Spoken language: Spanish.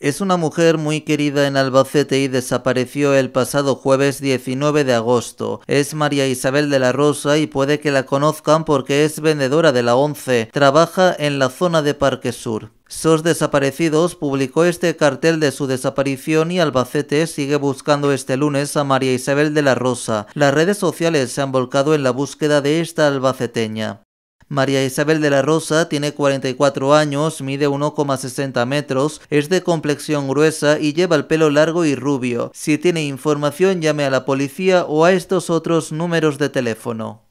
Es una mujer muy querida en Albacete y desapareció el pasado jueves 19 de agosto. Es María Isabel de la Rosa y puede que la conozcan porque es vendedora de la ONCE. Trabaja en la zona de Parque Sur. SOS Desaparecidos publicó este cartel de su desaparición y Albacete sigue buscando este lunes a María Isabel de la Rosa. Las redes sociales se han volcado en la búsqueda de esta albaceteña. María Isabel de la Rosa tiene 44 años, mide 1,60 metros, es de complexión gruesa y lleva el pelo largo y rubio. Si tiene información llame a la policía o a estos otros números de teléfono.